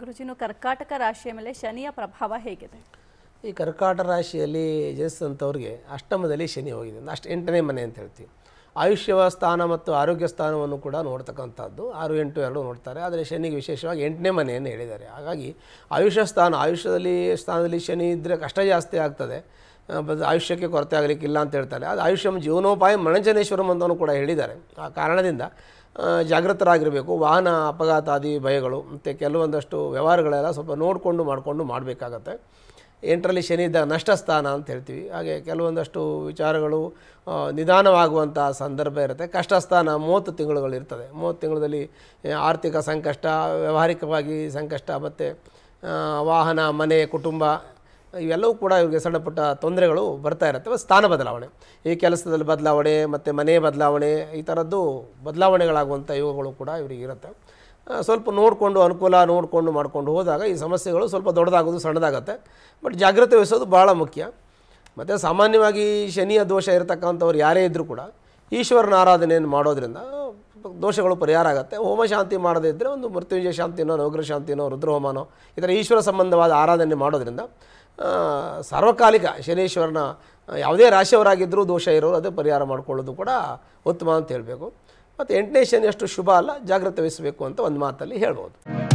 ಗುರುಜಿನು ಕರ್ಕಾಟಕ ರಾಶಿಯ ಮೇಲೆ ಶನಿಯ ಪ್ರಭಾವ ಹೇಗಿದೆ ಈ ಕರ್ಕಾಟಕ ರಾಶಿಯಲ್ಲಿ ಜನಿಸಿದಂಥವ್ರಿಗೆ ಅಷ್ಟಮದಲ್ಲಿ ಶನಿ ಹೋಗಿದೆ ಅಷ್ಟು ಎಂಟನೇ ಮನೆ ಅಂತ ಹೇಳ್ತೀವಿ ಆಯುಷ್ಯ ಸ್ಥಾನ ಮತ್ತು ಆರೋಗ್ಯ ಸ್ಥಾನವನ್ನು ಕೂಡ ನೋಡ್ತಕ್ಕಂಥದ್ದು ಆರು ಎಂಟು ಎರಡು ನೋಡ್ತಾರೆ ಆದರೆ ಶನಿಗೆ ವಿಶೇಷವಾಗಿ ಎಂಟನೇ ಮನೆಯನ್ನು ಹೇಳಿದ್ದಾರೆ ಹಾಗಾಗಿ ಆಯುಷ್ಯ ಸ್ಥಾನ ಆಯುಷ್ಯದಲ್ಲಿ ಸ್ಥಾನದಲ್ಲಿ ಶನಿ ಇದ್ದರೆ ಕಷ್ಟ ಜಾಸ್ತಿ ಆಗ್ತದೆ ಆಯುಷ್ಯಕ್ಕೆ ಕೊರತೆ ಆಗಲಿಕ್ಕಿಲ್ಲ ಅಂತ ಹೇಳ್ತಾರೆ ಅದು ಆಯುಷ್ಯಂ ಜೀವನೋಪಾಯ ಮಣಂಜನೇಶ್ವರಂ ಅಂತಲೂ ಕೂಡ ಹೇಳಿದ್ದಾರೆ ಆ ಕಾರಣದಿಂದ ಜಾಗೃತರಾಗಿರಬೇಕು ವಾಹನ ಅಪಘಾತಾದಿ ಭಯಗಳು ಮತ್ತು ಕೆಲವೊಂದಷ್ಟು ವ್ಯವಹಾರಗಳೆಲ್ಲ ಸ್ವಲ್ಪ ನೋಡಿಕೊಂಡು ಮಾಡಿಕೊಂಡು ಮಾಡಬೇಕಾಗತ್ತೆ ಎಂಟರಲ್ಲಿ ಶನಿ ಇದ್ದಾಗ ನಷ್ಟ ಸ್ಥಾನ ಅಂತ ಹೇಳ್ತೀವಿ ಹಾಗೆ ಕೆಲವೊಂದಷ್ಟು ವಿಚಾರಗಳು ನಿಧಾನವಾಗುವಂಥ ಸಂದರ್ಭ ಇರುತ್ತೆ ಕಷ್ಟ ಸ್ಥಾನ ಮೂವತ್ತು ತಿಂಗಳುಗಳು ಇರ್ತದೆ ಮೂವತ್ತು ತಿಂಗಳಲ್ಲಿ ಆರ್ಥಿಕ ಸಂಕಷ್ಟ ವ್ಯಾವಹಾರಿಕವಾಗಿ ಸಂಕಷ್ಟ ಮತ್ತು ವಾಹನ ಮನೆ ಕುಟುಂಬ ಇವೆಲ್ಲವೂ ಕೂಡ ಇವ್ರಿಗೆ ಸಣ್ಣ ಪುಟ್ಟ ತೊಂದರೆಗಳು ಬರ್ತಾ ಇರುತ್ತೆ ಸ್ಥಾನ ಬದಲಾವಣೆ ಈ ಕೆಲಸದಲ್ಲಿ ಬದಲಾವಣೆ ಮತ್ತು ಮನೆ ಬದಲಾವಣೆ ಈ ಥರದ್ದು ಬದಲಾವಣೆಗಳಾಗುವಂಥ ಯೋಗಗಳು ಕೂಡ ಇವರಿಗೆ ಇರುತ್ತೆ ಸ್ವಲ್ಪ ನೋಡಿಕೊಂಡು ಅನುಕೂಲ ನೋಡಿಕೊಂಡು ಮಾಡಿಕೊಂಡು ಹೋದಾಗ ಈ ಸಮಸ್ಯೆಗಳು ಸ್ವಲ್ಪ ದೊಡ್ಡದಾಗೋದು ಸಣ್ಣದಾಗತ್ತೆ ಬಟ್ ಜಾಗ್ರತೆ ವಹಿಸೋದು ಭಾಳ ಮುಖ್ಯ ಮತ್ತು ಸಾಮಾನ್ಯವಾಗಿ ಶನಿಯ ದೋಷ ಇರತಕ್ಕಂಥವ್ರು ಯಾರೇ ಇದ್ದರೂ ಕೂಡ ಈಶ್ವರನ ಆರಾಧನೆಯನ್ನು ಮಾಡೋದ್ರಿಂದ ದೋಷಗಳು ಪರಿಹಾರ ಆಗುತ್ತೆ ಹೋಮ ಶಾಂತಿ ಮಾಡದೇ ಇದ್ದರೆ ಒಂದು ಮೃತ್ಯುಂಜಯ ಶಾಂತಿನೋ ನವಗ್ರಹ ಶಾಂತಿನೋ ರುದ್ರಹೋಮನೋ ಈ ಥರ ಈಶ್ವರ ಸಂಬಂಧವಾದ ಆರಾಧನೆ ಮಾಡೋದ್ರಿಂದ ಸಾರ್ವಕಾಲಿಕ ಶನೀಶ್ವರನ ಯಾವುದೇ ರಾಶಿಯವರಾಗಿದ್ದರೂ ದೋಷ ಇರೋರು ಅದೇ ಪರಿಹಾರ ಮಾಡಿಕೊಳ್ಳೋದು ಕೂಡ ಉತ್ತಮ ಅಂತ ಹೇಳಬೇಕು ಮತ್ತು ಎಂಟನೇ ಶನಿ ಅಷ್ಟು ಶುಭ ಅಲ್ಲ ಜಾಗ್ರತೆ ವಹಿಸಬೇಕು ಅಂತ ಒಂದು ಮಾತಲ್ಲಿ ಹೇಳ್ಬೋದು